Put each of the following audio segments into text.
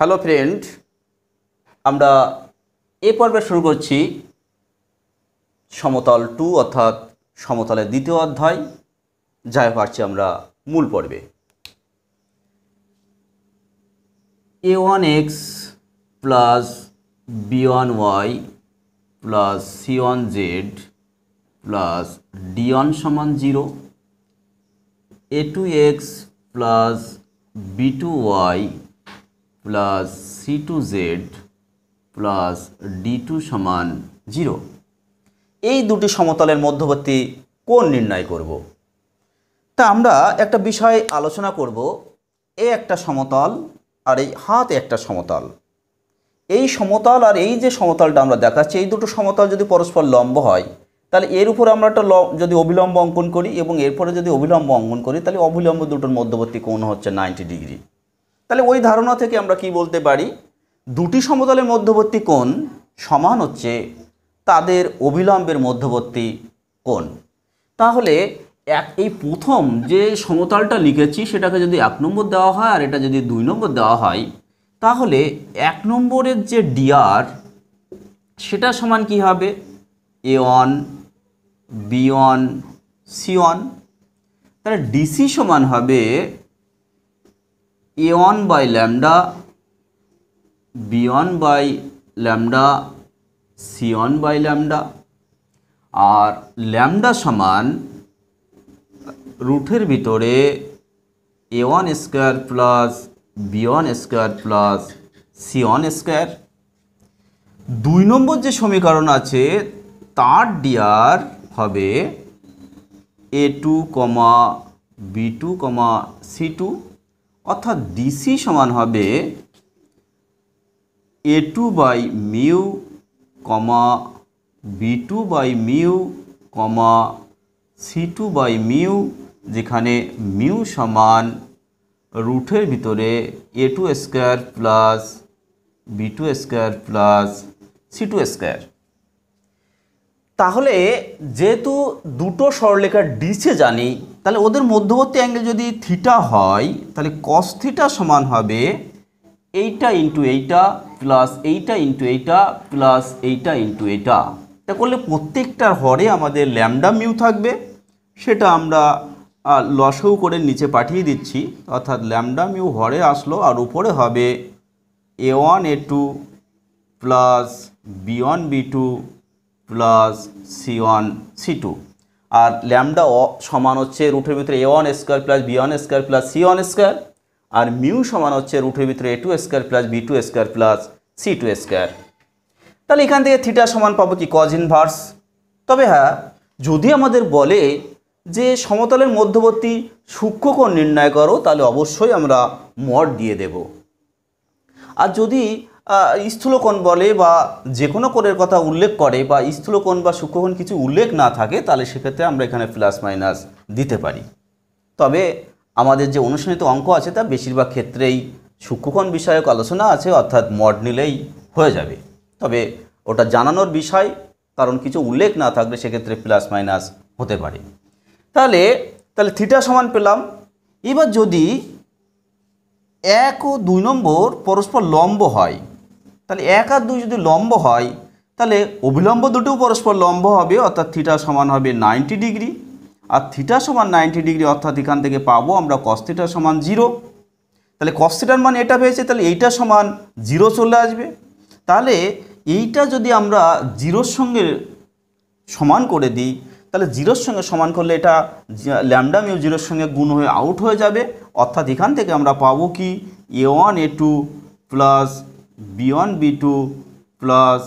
Hello friend আমরা এ পর্বে শুরু করছি সমতল টু অর্থাৎ সমতলের দ্বিতীয় অধ্যায় যাই পারছি আমরা মূল পর্বে a one x plus B one y plus C one z plus d one সমান zero a two x plus B two y plus C two z plus d two সমান জিরো এই দুটি সমতলের মধ্যবর্তী কোন নির্ণয় করব তা আমরা একটা বিষয় আলোচনা করব এ একটা সমতল আর এই হাত একটা সমতল এই সমতল আর এই যে সমতলটা আমরা দেখাচ্ছি এই দুটো সমতল যদি পরস্পর লম্ব হয় তাহলে এর উপরে আমরা একটা যদি অবিলম্ব অঙ্কন করি এবং এরপরে যদি অবিলম্ব অঙ্কন করি তাহলে অবিলম্ব দুটোর মধ্যবর্তী কোণ হচ্ছে নাইনটি ডিগ্রি তাহলে ওই ধারণা থেকে আমরা কি বলতে পারি দুটি সমতলের মধ্যবর্তী কোণ সমান হচ্ছে তাদের অবিলম্বের মধ্যবর্তী কোণ তাহলে এক এই প্রথম যে সমতলটা লিখেছি সেটাকে যদি এক নম্বর দেওয়া হয় আর এটা যদি দুই নম্বর দেওয়া হয় তাহলে এক নম্বরের যে ডিআর সেটা সমান কি হবে এ one B one C one তাহলে ডিসি সমান হবে a 1 by lambda b 1 by lambda c 1 by lambda আর ল্যামডা সমান রুটের ভিতরে এ one square plus B one square plus C one square দুই নম্বর যে সমীকরণ আছে তার ডিআর হবে a two comma b two comma c two অর্থাৎ ডিসি সমান হবে a two by mu comma b two by mu comma c two by mu যেখানে মিউ সমান রুটের ভিতরে এ two square plus B two square plus C two square তাহলে যেহেতু দুটো সরলেখার ডিসে জানি তাহলে ওদের মধ্যবর্তী অ্যাঙ্গেল যদি থিটা হয় তাহলে কস থিটা সমান হবে এইটা ইন্টু এইটা প্লাস এইটা ইন্টু এইটা প্লাস এইটা ইন্টু এইটা তা করলে প্রত্যেকটার হরে আমাদের ল্যামডা মিউ থাকবে সেটা আমরা লসেও করে নিচে পাঠিয়ে দিচ্ছি অর্থাৎ ল্যামডা মিউ হরে আসলো আর উপরে হবে এ one A two plus B one B two plus C one C two আর ল্যামডা অ সমান হচ্ছে রুটের ভিতরে এ one square plus B one square plus C one square আর মিউ সমান হচ্ছে রুটের ভিতরে এ two square plus B two square plus C two square তাহলে এখান থেকে থিটা সমান পাবো কি কজ ইনভার্স তবে হ্যাঁ যদি আমাদের বলে যে সমতলের মধ্যবর্তী সূক্ষ্মকোণ নির্ণয় করো তাহলে অবশ্যই আমরা মড দিয়ে দেব আর যদি স্থূলকোণ বলে বা যে কোনো কোণের কথা উল্লেখ করে বা স্থূলকোণ বা সূক্ষ্মকোণ কিছু উল্লেখ না থাকে তাহলে সেক্ষেত্রে আমরা এখানে প্লাস মাইনাস দিতে পারি তবে আমাদের যে অনুশীলিত অঙ্ক আছে তা বেশিরভাগ ক্ষেত্রেই সূক্ষ্মকোণ বিষয়ক আলোচনা আছে অর্থাৎ মড নিলেই হয়ে যাবে তবে ওটা জানানোর বিষয় কারণ কিছু উল্লেখ না থাকলে সেক্ষেত্রে প্লাস মাইনাস হতে পারে তাহলে তাহলে থিটা সমান পেলাম এবার যদি এক ও দুই নম্বর পরস্পর লম্ব হয় তাহলে এক আর দুই যদি লম্ব হয় তাহলে অবিলম্ব দুটোও পরস্পর লম্ব হবে অর্থাৎ থিটা সমান হবে নাইনটি ডিগ্রি আর থিটা সমান নাইনটি ডিগ্রি অর্থাৎ এখান থেকে পাবো আমরা কস্তিটা সমান জিরো তাহলে কস্তিটার মান এটা পেয়েছে তাহলে এইটা সমান জিরো চলে আসবে তাহলে এইটা যদি আমরা জিরোর সঙ্গে সমান করে দিই তাহলে জিরোর সঙ্গে সমান করলে এটা ল্যামডা মিউ জিরোর সঙ্গে গুণ হয়ে আউট হয়ে যাবে অর্থাৎ এখান থেকে আমরা পাবো কি A one A two plus B one B two plus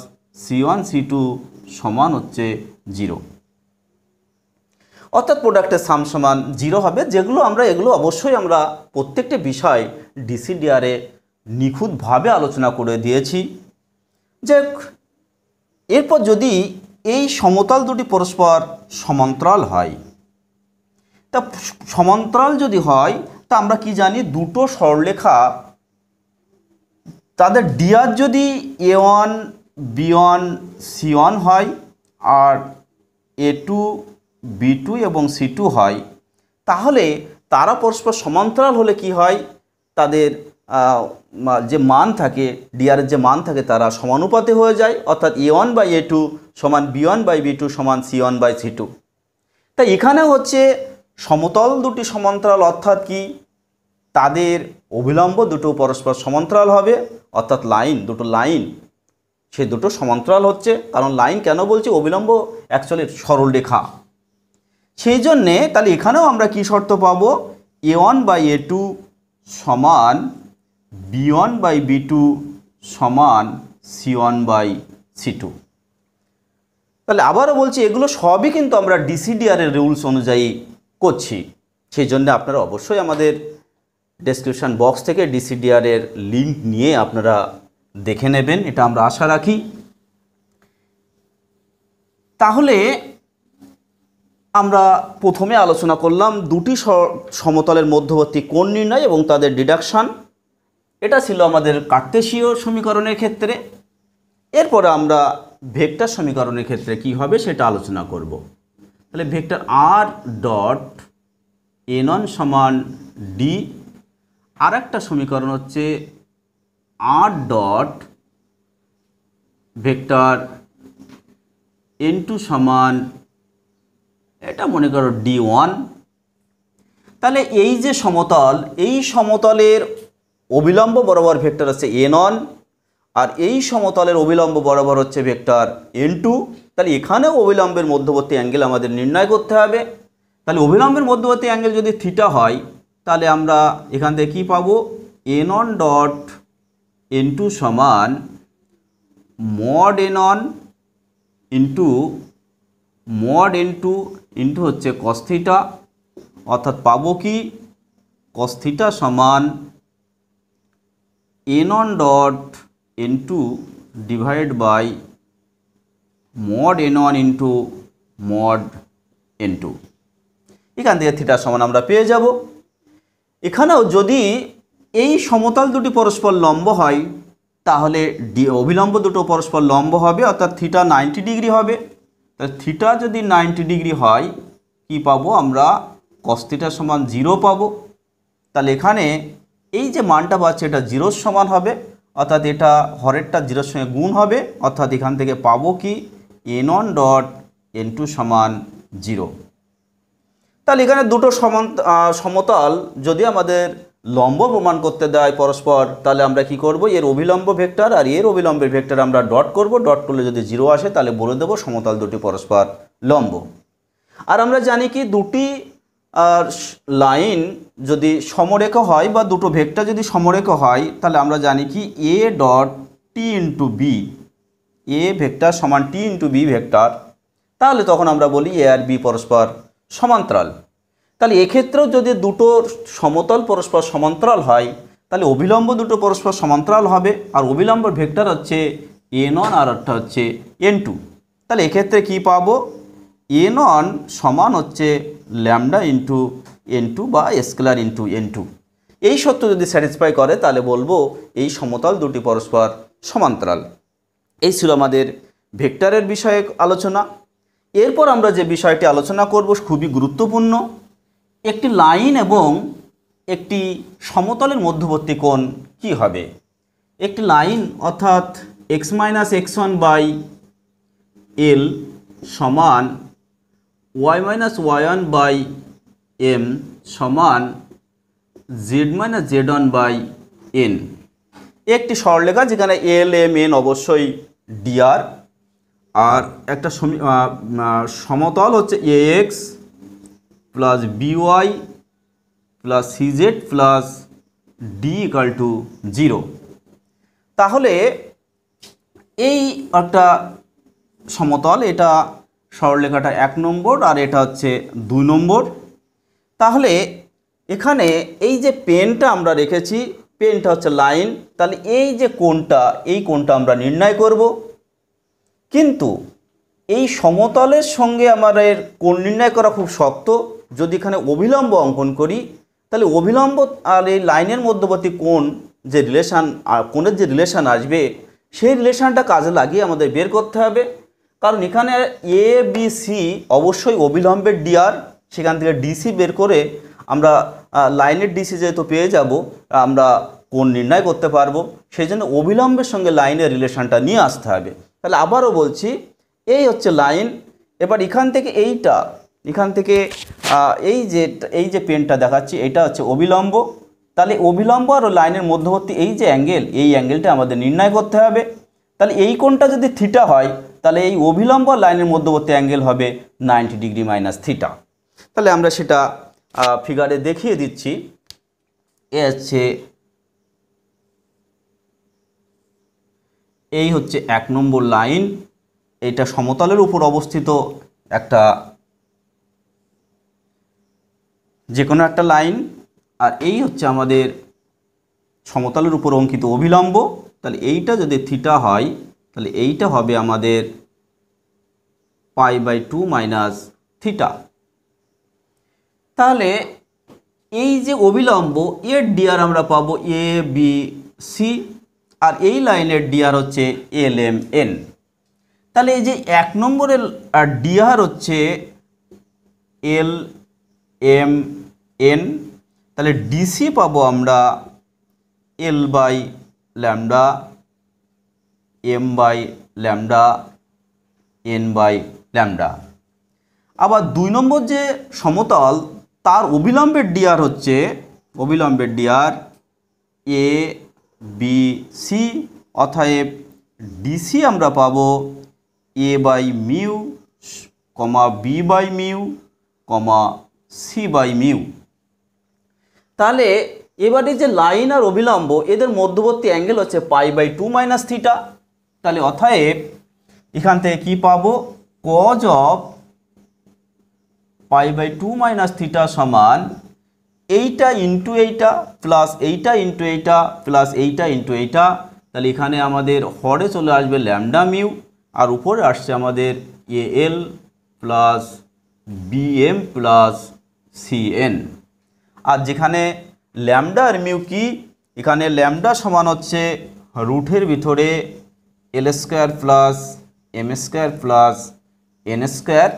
C one C two সমান হচ্ছে জিরো অর্থাৎ প্রোডাক্টের সাম সমান জিরো হবে যেগুলো আমরা এগুলো অবশ্যই আমরা প্রত্যেকটি বিষয় ডিসিডিআরে নিখুঁতভাবে আলোচনা করে দিয়েছি যে এরপর যদি এই সমতল দুটি পরস্পর সমান্তরাল হয় তা সমান্তরাল যদি হয় তা আমরা কি জানি দুটো সরলেখা তাদের ডিআর যদি A one B one C one হয় আর এ টু বি টু এবং সি টু হয় তাহলে তারা পরস্পর সমান্তরাল হলে কি হয় তাদের যে মান থাকে ডিআরের যে মান থাকে তারা সমানুপাতে হয়ে যায় অর্থাৎ A one by A two সমান B one by B two সমান C one by C two তাই এখানে হচ্ছে সমতল দুটি সমান্তরাল অর্থাৎ কি তাদের অবিলম্ব দুটো পরস্পর সমান্তরাল হবে অর্থাৎ লাইন দুটো লাইন সে দুটো সমান্তরাল হচ্ছে কারণ লাইন কেন বলছি অবিলম্ব অ্যাকচুয়ালি সরল রেখা সেই জন্যে তাহলে এখানেও আমরা কি শর্ত পাবো A one by A two সমান B one by B two সমান C one by C two তাহলে আবারও বলছি এগুলো সবই কিন্তু আমরা ডিসিডিআরের রুলস অনুযায়ী করছি সেই জন্য আপনারা অবশ্যই আমাদের ডেসক্রিপশান বক্স থেকে ডিসিডিআরের লিঙ্ক নিয়ে আপনারা দেখে নেবেন এটা আমরা আশা রাখি তাহলে আমরা প্রথমে আলোচনা করলাম দুটি সমতলের মধ্যবর্তী কোণ নির্ণয় এবং তাদের ডিডাকশান এটা ছিল আমাদের কার্তেশীয় সমীকরণের ক্ষেত্রে এরপরে আমরা ভেক্টর সমীকরণের ক্ষেত্রে কি হবে সেটা আলোচনা করব তাহলে ভেক্টর আর ডট এন সমান ডি আর একটা সমীকরণ হচ্ছে R dot vector N two সমান এটা মনে করো ডি ওয়ান তাহলে এই যে সমতল এই সমতলের অবিলম্ব বরাবর ভেক্টর হচ্ছে এন ওয়ান আর এই সমতলের অবিলম্ব বরাবর হচ্ছে ভেক্টর এন তাহলে এখানেও অবিলম্বের মধ্যবর্তী অ্যাঙ্গেল আমাদের নির্ণয় করতে হবে তাহলে অবিলম্বের মধ্যবর্তী অ্যাঙ্গেল যদি থিটা হয় তাহলে আমরা এখান থেকে কী পাবো N on dot N two সমান mod N one into mod N two into হচ্ছে কস্থিটা অর্থাৎ পাবো কি কস্থিটা সমান N on dot N two divide by mod N one into mod N two এখান থেকে থিটার সমান আমরা পেয়ে যাব এখানেও যদি এই সমতল দুটি পরস্পর লম্ব হয় তাহলে ডি অভিলম্ব দুটো পরস্পর লম্ব হবে অর্থাৎ থিটা নাইনটি ডিগ্রি হবে তাহলে থিটা যদি নাইনটি ডিগ্রি হয় কি পাবো আমরা কস্তিটা সমান জিরো পাবো তাহলে এখানে এই যে মানটা পাচ্ছে এটা জিরোর সমান হবে অর্থাৎ এটা হরেরটা জিরোর সঙ্গে গুণ হবে অর্থাৎ এখান থেকে পাবো কি N one dot N two সমান জিরো তাহলে এখানে দুটো সমান সমতল যদি আমাদের লম্ব প্রমাণ করতে দেয় পরস্পর তাহলে আমরা কি করব এর অভিলম্ব ভেক্টর আর এর অভিলম্বের ভেক্টর আমরা ডট করব ডট করলে যদি জিরো আসে তাহলে বলে দেবো সমতল দুটি পরস্পর লম্ব আর আমরা জানি কি দুটি আর লাইন যদি সমরেখ হয় বা দুটো ভেক্টর যদি সমরেখ হয় তাহলে আমরা জানি কি A dot T into B A vector সমান টি ইন্টু বি ভেক্টর তাহলে তখন আমরা বলি এ আর বি পরস্পর সমান্তরাল তাহলে এক্ষেত্রেও যদি দুটো সমতল পরস্পর সমান্তরাল হয় তাহলে অবিলম্ব দুটো পরস্পর সমান্তরাল হবে আর অবিলম্ব ভেক্টর হচ্ছে এন ওয়ান আর একটা হচ্ছে এন টু তাহলে এক্ষেত্রে কী পাব এন ওয়ান সমান হচ্ছে ল্যামডা ইন্টু এন টু বা স্কেলার ইন্টু এন টু এই সত্য যদি স্যাটিসফাই করে তাহলে বলবো এই সমতল দুটি পরস্পর সমান্তরাল এই ছিল আমাদের ভেক্টরের বিষয়ে আলোচনা এরপর আমরা যে বিষয়টি আলোচনা করব খুবই গুরুত্বপূর্ণ একটি লাইন এবং একটি সমতলের মধ্যবর্তী কোণ কি হবে একটি লাইন অর্থাৎ X minus X one by L সমান Y minus Y one by M সমান Z minus Z one by N একটি সরলেখা যেখানে এল এম এন অবশ্যই ডিআর আর একটা সমতল হচ্ছে A X plus B Y plus C Z plus D equal to zero তাহলে এই একটা সমতল এটা সরলরেখাটা এক নম্বর আর এটা হচ্ছে দুই নম্বর তাহলে এখানে এই যে পেনটা আমরা রেখেছি পেনটা হচ্ছে লাইন তাহলে এই যে কোনটা এই কোনটা আমরা নির্ণয় করবো কিন্তু এই সমতলের সঙ্গে আমাদের কোণ নির্ণয় করা খুব শক্ত যদি এখানে অভিলম্ব অঙ্কন করি তাহলে অভিলম্ব আর এই লাইনের মধ্যবর্তী কোণ যে রিলেশান কোণের যে রিলেশান আসবে সেই রিলেশানটা কাজে লাগিয়ে আমাদের বের করতে হবে কারণ এখানে এ বি সি অবশ্যই অবিলম্বের ডিআর সেখান থেকে ডিসি বের করে আমরা লাইনের ডিসি যেহেতু পেয়ে যাব আমরা কোণ নির্ণয় করতে পারবো সেই জন্য অবিলম্বের সঙ্গে লাইনের রিলেশানটা নিয়ে আসতে হবে তাহলে আবারও বলছি এই হচ্ছে লাইন এবার এখান থেকে এইটা এখান থেকে এই যে এই যে পেনটা দেখাচ্ছি এটা হচ্ছে অবিলম্ব তাহলে অবিলম্ব আর লাইনের মধ্যবর্তী এই যে অ্যাঙ্গেল এই অ্যাঙ্গেলটা আমাদের নির্ণয় করতে হবে তাহলে এই কোণটা যদি থিটা হয় তাহলে এই অবিলম্ব লাইনের মধ্যবর্তী অ্যাঙ্গেল হবে নাইনটি ডিগ্রি মাইনাস থিটা তাহলে আমরা সেটা ফিগারে দেখিয়ে দিচ্ছি এ হচ্ছে এই হচ্ছে এক নম্বর লাইন এটা সমতলের উপর অবস্থিত একটা যে কোনো একটা লাইন আর এই হচ্ছে আমাদের সমতলের উপর অঙ্কিত অবিলম্ব তাহলে এইটা যদি থিটা হয় তাহলে এইটা হবে আমাদের pi by two minus theta তাহলে এই যে অবিলম্ব এর ডিআর আমরা পাবো এ বি সি আর এই লাইনের ডিআর হচ্ছে এল এম এন তাহলে এই যে এক নম্বরের ডিআর হচ্ছে এল এম এন তাহলে ডিসি পাবো আমরা L by lambda M by lambda N by lambda আবার দুই নম্বর যে সমতল তার অবিলম্বের ডিআর হচ্ছে অবিলম্বের ডিআর এ বিসি অতএব ডিসি আমরা পাব A by mu comma B by mu comma C by mu তাহলে এবারে যে লাইন আর অবিলম্ব এদের মধ্যবর্তী অ্যাঙ্গেল হচ্ছে pi by two minus theta তাহলে অতএব এখান থেকে কি পাব cos of pi by two minus theta সমান এইটা ইন্টু এইটা প্লাস এইটা ইন্টু এইটা প্লাস এইটা ইন্টু এইটা তাহলে এখানে আমাদের হরে চলে আসবে ল্যামডা মিউ আর উপরে আসছে আমাদের A L plus B M plus C N আর যেখানে ল্যামডা আর মিউ কি এখানে ল্যামডা সমান হচ্ছে রুটের ভিতরে L square plus M square plus N square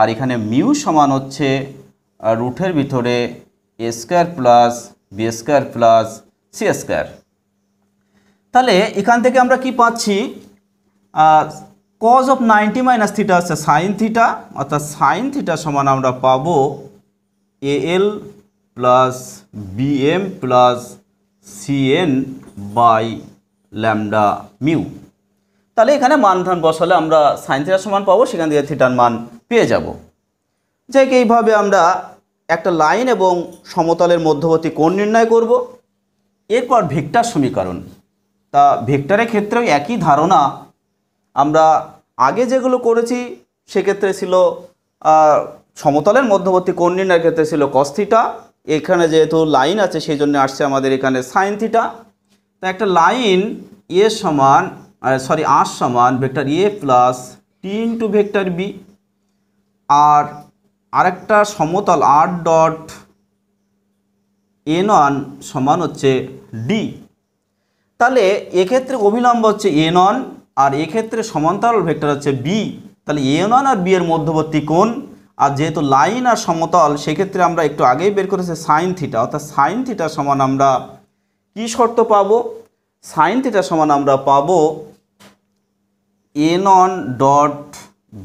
আর এখানে মিউ সমান হচ্ছে রুটের ভিতরে A square plus B square plus C square তাহলে এখান থেকে আমরা কি পাচ্ছি cos of ninety minus theta আছে সাইন থিটা অর্থাৎ সাইন থিটা সমান আমরা পাব A L plus B M plus C N by lambda mu তাহলে এখানে মান ধান বসালে আমরা সাইন থিটার সমান পাবো সেখান থেকে থিটার মান পেয়ে যাব যাই এইভাবে আমরা একটা লাইন এবং সমতলের মধ্যবর্তী কোণ নির্ণয় করব এরপর ভেক্টর সমীকরণ তা ভেক্টরের ক্ষেত্রেও একই ধারণা আমরা আগে যেগুলো করেছি সেক্ষেত্রে ছিল সমতলের মধ্যবর্তী কোণ নির্ণয়ের ক্ষেত্রে ছিল কস্থিটা এখানে যেহেতু লাইন আছে সেই জন্য আসছে আমাদের এখানে সাইন থিটা তা একটা লাইন এ সমান সরি আর সমান vector A plus T into vector B আর আরেকটা সমতল আর ডট এন ওয়ান সমান হচ্ছে ডি তাহলে এক্ষেত্রে অভিলম্ব হচ্ছে এন ওয়ান আর এক্ষেত্রে সমান্তরাল ভেক্টর হচ্ছে বি তাহলে এন ওয়ান আর বি এর মধ্যবর্তী কোণ আর যেহেতু লাইন আর সমতল সেক্ষেত্রে আমরা একটু আগেই বের করেছি সাইন থিটা অর্থাৎ সাইন থিটা সমান আমরা কি শর্ত পাবো সাইন থিটা সমান আমরা পাব N on dot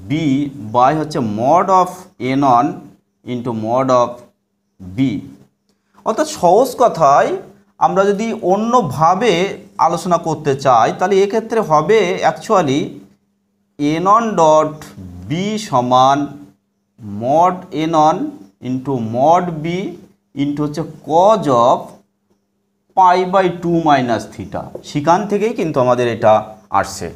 B by হচ্ছে মড অফ এ নন ইন্টু মড অফ বি অর্থাৎ সহজ কথায় আমরা যদি অন্যভাবে আলোচনা করতে চাই তাহলে এক্ষেত্রে হবে actually n on dot b সমান mod a non into mod b into হচ্ছে cos of pi by two minus theta সেখান থেকেই কিন্তু আমাদের এটা আসছে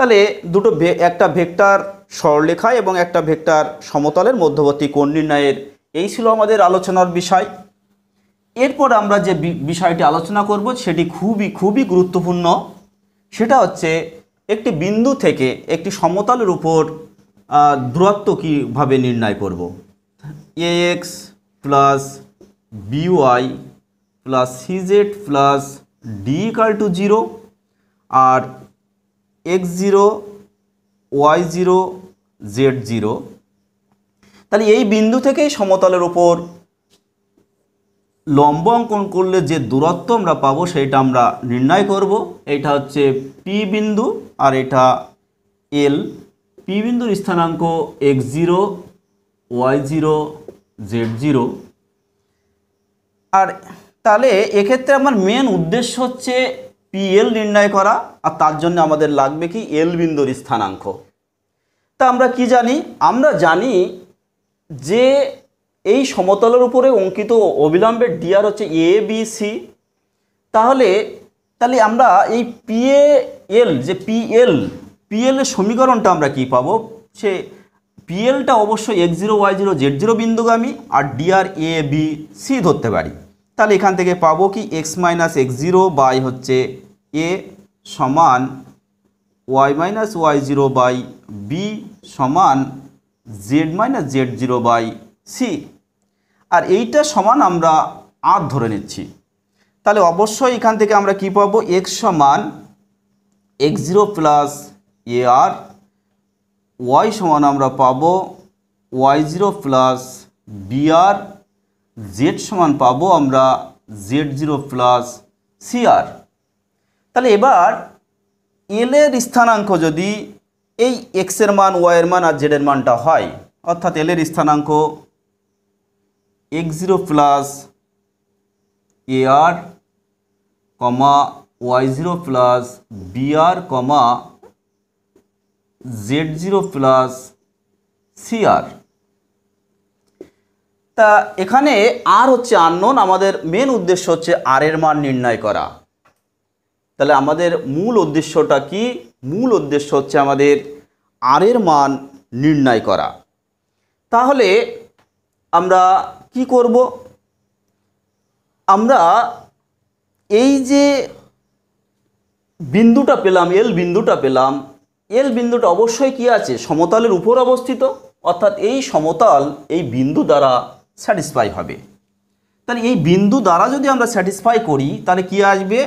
তাহলে দুটো একটা ভেক্টর সরলেখা এবং একটা ভেক্টর সমতলের মধ্যবর্তী কোণ নির্ণয়ের এই ছিল আমাদের আলোচনার বিষয় এরপর আমরা যে বিষয়টি আলোচনা করব সেটি খুবই খুবই গুরুত্বপূর্ণ সেটা হচ্ছে একটি বিন্দু থেকে একটি সমতলের উপর দূরত্ব কীভাবে নির্ণয় করব A X plus B Y plus C Z plus D equal to zero আর X zero Y zero Z zero তাহলে এই বিন্দু থেকেই সমতলের ওপর লম্ব অঙ্কন করলে যে দূরত্ব আমরা পাবো সেটা আমরা নির্ণয় করব এটা হচ্ছে পি বিন্দু আর এটা এল পি বিন্দুর স্থানাঙ্ক X zero Y zero Z zero আর তাহলে এক্ষেত্রে আমার মেন উদ্দেশ্য হচ্ছে পিএল নির্ণয় করা আর তার জন্য আমাদের লাগবে কি এল বিন্দুর স্থানাঙ্ক তা আমরা কি জানি আমরা জানি যে এই সমতলের উপরে অঙ্কিত অবিলম্বের ডিআর হচ্ছে এ বি সি তাহলে তাহলে আমরা এই পিএ এল যে পিএল পিএল এর সমীকরণটা আমরা কি পাবো সে পিএলটা অবশ্যই X zero Y zero Z zero বিন্দুগামী আর ডিআর এ বি সি ধরতে পারি তাহলে এখান থেকে পাবো কি X minus X zero by হচ্ছে এ সমান Y minus Y zero by B সমান Z minus Z zero by C R এইটা সমান আমরা আর ধরে নিচ্ছি তাহলে অবশ্যই এখান থেকে আমরা কি পাবো এক্স সমান X zero plus A R Y সমান আমরা পাবো Y zero plus B R Z সমান পাবো আমরা জেড জিরো প্লাস সিআর তাহলে এবার এল এর স্থানাঙ্ক যদি এই এক্সের মান ওয়াইয়ের মান আর জেডের মানটা হয় অর্থাৎ এল এর স্থানাঙ্ক X zero plus A R comma Y zero plus B R comma Z zero plus C R তা এখানে আর হচ্ছে আননোন আমাদের মেন উদ্দেশ্য হচ্ছে আর এর মান নির্ণয় করা তাহলে আমাদের মূল উদ্দেশ্যটা কি মূল উদ্দেশ্য হচ্ছে আমাদের আর এর মান নির্ণয় করা তাহলে আমরা কি করব আমরা এই যে বিন্দুটা পেলাম এল বিন্দুটা পেলাম এল বিন্দুটা অবশ্যই কি আছে সমতলের উপর অবস্থিত অর্থাৎ এই সমতল এই বিন্দু দ্বারা স্যাটিসফাই হবে তাহলে এই বিন্দু দ্বারা যদি আমরা স্যাটিসফাই করি তাহলে কি আসবে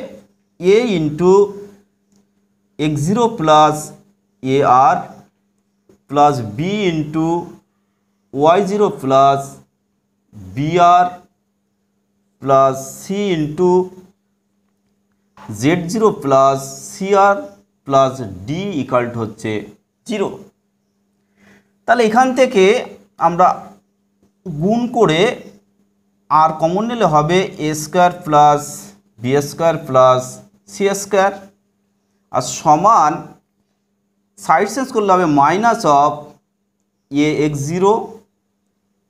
A into X zero plus A R plus B into Y zero plus B R plus C into Z zero plus C R plus D equal to হচ্ছে জিরো তাহলে এখান থেকে আমরা গুণ করে আর কমন নিলে হবে A square plus B square plus C square R সমান সাইড চেঞ্জ করলে হবে minus of A X zero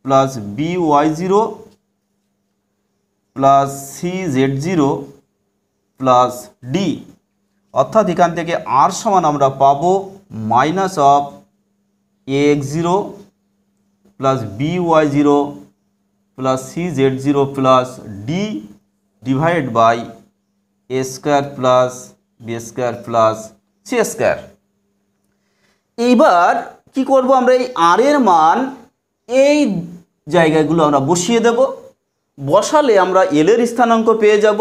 plus B Y zero plus C Z zero plus D অর্থাৎ এখান থেকে আর সমান আমরা পাবো minus of A X zero plus B Y zero plus C Z zero plus D divide by A square plus B square plus C square এইবার কী করব আমরা এই আরের মান এই জায়গাগুলো আমরা বসিয়ে দেব বসালে আমরা এলের স্থানাঙ্ক পেয়ে যাব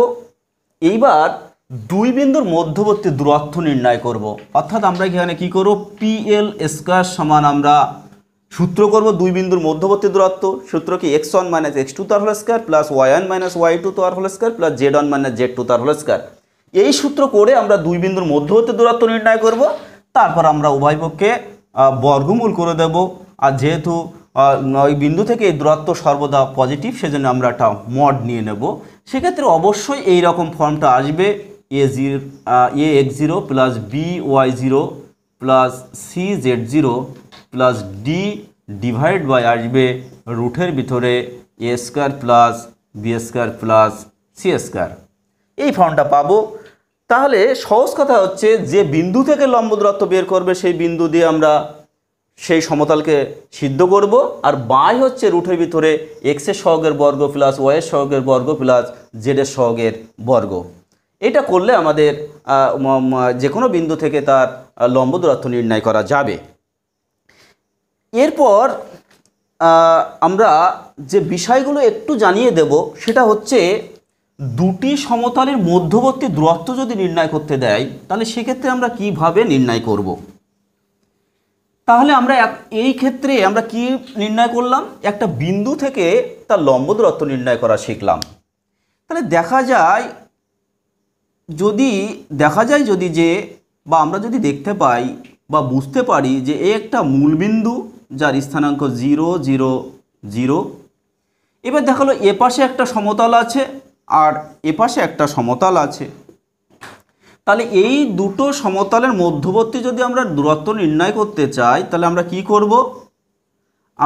এইবার দুই বিন্দুর মধ্যবর্তী দূরত্ব নির্ণয় করব অর্থাৎ আমরা এখানে কি করব পিএল স্কোয়ার সমান আমরা সূত্র করব দুই বিন্দুর মধ্যবর্তী দূরত্ব সূত্র কি X one minus X two তার whole square plus Y one minus Y two তার whole square plus Z one minus Z two তার হোল স্কোয়ার এই সূত্র করে আমরা দুই বিন্দুর মধ্যবর্তী দূরত্ব নির্ণয় করব তারপর আমরা উভয় পক্ষে বর্গমূল করে দেব আর যেহেতু ওই বিন্দু থেকে এই দূরত্ব সর্বদা পজিটিভ সেজন্য আমরা একটা মড নিয়ে নেব সেক্ষেত্রে অবশ্যই এই রকম ফর্মটা আসবে A zero A X zero plus B Y zero plus C Z zero plus D divide by আসবে রুটের ভিতরে A square plus B square plus C square এই ফর্মটা পাবো তাহলে সহজ কথা হচ্ছে যে বিন্দু থেকে লম্ব দূরত্ব বের করবে সেই বিন্দু দিয়ে আমরা সেই সমতলকে সিদ্ধ করব আর বাই হচ্ছে রুটের ভিতরে এক্সের সহগের বর্গ প্লাস ওয়ের সহগের বর্গ প্লাস জেডের সহগের বর্গ এটা করলে আমাদের যে কোনো বিন্দু থেকে তার লম্ব দূরত্ব নির্ণয় করা যাবে এরপর আমরা যে বিষয়গুলো একটু জানিয়ে দেব সেটা হচ্ছে দুটি সমতলের মধ্যবর্তী দূরত্ব যদি নির্ণয় করতে দেয় তাহলে সেক্ষেত্রে আমরা কিভাবে নির্ণয় করব। তাহলে আমরা এই ক্ষেত্রে আমরা কি নির্ণয় করলাম একটা বিন্দু থেকে তার লম্ব দূরত্ব নির্ণয় করা শিখলাম তাহলে দেখা যায় যদি দেখা যায় যদি যে বা আমরা যদি দেখতে পাই বা বুঝতে পারি যে এ একটা মূলবিন্দু যার স্থানাঙ্ক জিরো জিরো জিরো এবার দেখালো এপাশে একটা সমতল আছে আর এপাশে একটা সমতল আছে তাহলে এই দুটো সমতলের মধ্যবর্তী যদি আমরা দূরত্ব নির্ণয় করতে চাই তাহলে আমরা কি করব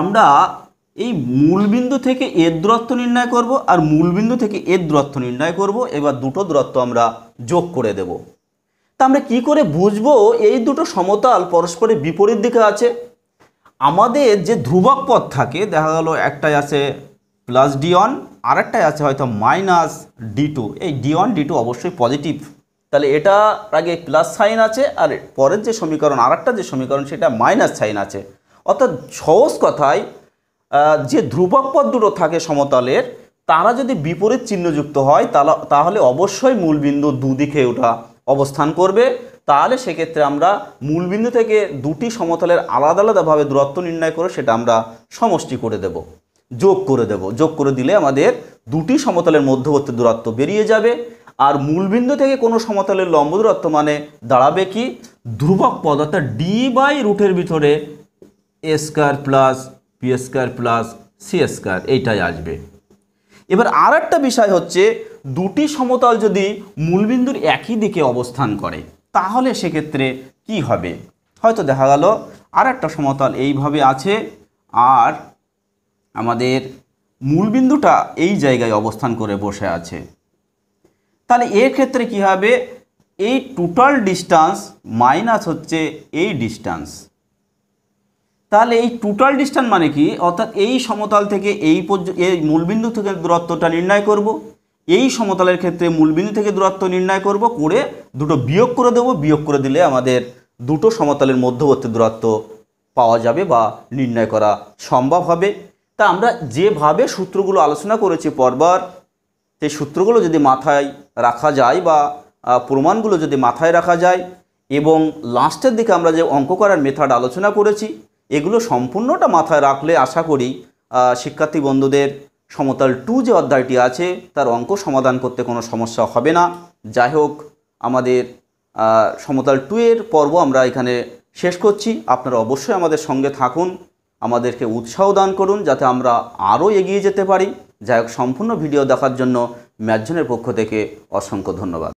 আমরা এই মূলবিন্দু থেকে এর দূরত্ব নির্ণয় করব আর মূলবিন্দু থেকে এর দূরত্ব নির্ণয় করব এবার দুটো দূরত্ব আমরা যোগ করে দেব তা আমরা কি করে বুঝবো এই দুটো সমতল পরস্পরের বিপরীত দিকে আছে আমাদের যে ধ্রুবক পদ থাকে দেখা গেল একটাই আছে প্লাস ডি ওয়ান আর একটাই আছে হয়তো মাইনাস ডি টু এই ডি ওয়ান ডি টু অবশ্যই পজিটিভ তাহলে এটা আগে প্লাস সাইন আছে আর পরের যে সমীকরণ আর যে সমীকরণ সেটা মাইনাস সাইন আছে অর্থাৎ সহজ কথায় যে ধ্রুবক পদ দুটো থাকে সমতলের তারা যদি বিপরীত চিহ্নযুক্ত হয় তাহলে অবশ্যই মূলবিন্দু দুদিকে ওটা অবস্থান করবে তাহলে সেক্ষেত্রে আমরা মূলবিন্দু থেকে দুটি সমতলের আলাদা আলাদাভাবে দূরত্ব নির্ণয় করে সেটা আমরা সমষ্টি করে দেব যোগ করে দেব যোগ করে দিলে আমাদের দুটি সমতলের মধ্যবর্তী দূরত্ব বেরিয়ে যাবে আর মূলবিন্দু থেকে কোনো সমতলের লম্ব দূরত্ব মানে দাঁড়াবে কি ধ্রুবক পদ অর্থাৎ ডি বাই রুটের ভিতরে A square plus P square plus C square এইটাই আসবে এবার আর একটা বিষয় হচ্ছে দুটি সমতল যদি মূলবিন্দুর একই দিকে অবস্থান করে তাহলে সেক্ষেত্রে কি হবে হয়তো দেখা গেল আর একটা সমতল এইভাবে আছে আর আমাদের মূলবিন্দুটা এই জায়গায় অবস্থান করে বসে আছে তাহলে এর ক্ষেত্রে কি হবে এই টোটাল ডিস্টান্স মাইনাস হচ্ছে এই ডিস্টান্স তাহলে এই টোটাল ডিস্টান্স মানে কি অর্থাৎ এই সমতল থেকে এই পর্যন্ত এই মূলবিন্দু থেকে দূরত্বটা নির্ণয় করব এই সমতলের ক্ষেত্রে মূলবিন্দু থেকে দূরত্ব নির্ণয় করব করে দুটো বিয়োগ করে দেব বিয়োগ করে দিলে আমাদের দুটো সমতলের মধ্যবর্তী দূরত্ব পাওয়া যাবে বা নির্ণয় করা সম্ভব হবে তা আমরা যেভাবে সূত্রগুলো আলোচনা করেছি পরবার সেই সূত্রগুলো যদি মাথায় রাখা যায় বা প্রমাণগুলো যদি মাথায় রাখা যায় এবং লাস্টের দিকে আমরা যে অঙ্ক করার মেথড আলোচনা করেছি এগুলো সম্পূর্ণটা মাথায় রাখলে আশা করি শিক্ষার্থী বন্ধুদের সমতল টু যে অধ্যায়টি আছে তার অঙ্ক সমাধান করতে কোনো সমস্যা হবে না যাই হোক আমাদের সমতাল টু এর পর্ব আমরা এখানে শেষ করছি আপনারা অবশ্যই আমাদের সঙ্গে থাকুন আমাদেরকে উৎসাহ দান করুন যাতে আমরা আরও এগিয়ে যেতে পারি যাই হোক সম্পূর্ণ ভিডিও দেখার জন্য ম্যাজনের পক্ষ থেকে অসংখ্য ধন্যবাদ